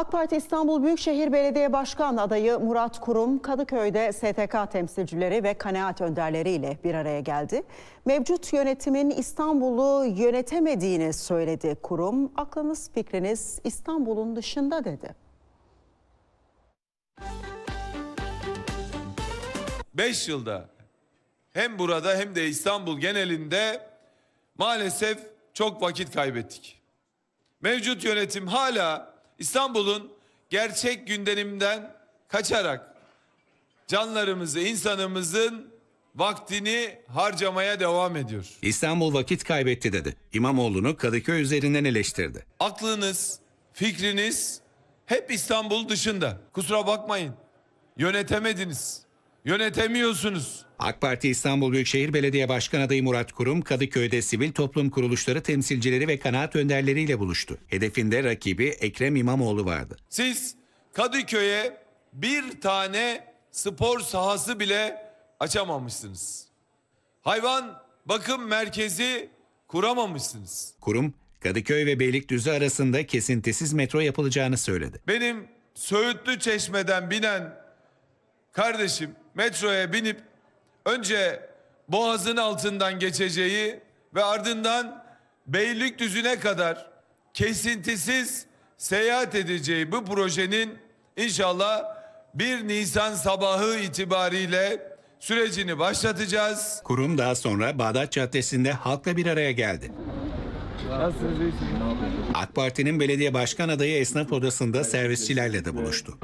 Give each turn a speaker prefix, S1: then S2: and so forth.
S1: AK Parti İstanbul Büyükşehir Belediye Başkan adayı Murat Kurum, Kadıköy'de STK temsilcileri ve kanaat önderleriyle bir araya geldi. Mevcut yönetimin İstanbul'u yönetemediğini söyledi Kurum. Aklınız fikriniz İstanbul'un dışında dedi.
S2: 5 yılda hem burada hem de İstanbul genelinde maalesef çok vakit kaybettik. Mevcut yönetim hala İstanbul'un gerçek gündeminden kaçarak canlarımızı, insanımızın vaktini harcamaya devam ediyor.
S3: İstanbul vakit kaybetti dedi. İmamoğlu'nu Kadıköy üzerinden eleştirdi.
S2: Aklınız, fikriniz hep İstanbul dışında. Kusura bakmayın. Yönetemediniz.
S3: Yönetemiyorsunuz. AK Parti İstanbul Büyükşehir Belediye Başkan adayı Murat Kurum, Kadıköy'de sivil toplum kuruluşları temsilcileri ve kanaat önderleriyle buluştu. Hedefinde rakibi Ekrem İmamoğlu vardı.
S2: Siz Kadıköy'e bir tane spor sahası bile açamamışsınız. Hayvan bakım merkezi kuramamışsınız.
S3: Kurum, Kadıköy ve Beylikdüzü arasında kesintisiz metro yapılacağını söyledi.
S2: Benim Söğütlü Çeşme'den binen kardeşim metroya binip önce Boğaz'ın altından geçeceği ve ardından Beylikdüzü'ne kadar kesintisiz seyahat edeceği bu projenin inşallah 1 Nisan sabahı itibariyle sürecini başlatacağız.
S3: Kurum daha sonra Bağdat Caddesi'nde halkla bir araya geldi. AK Parti'nin belediye başkan adayı esnaf odasında servisçilerle de buluştu.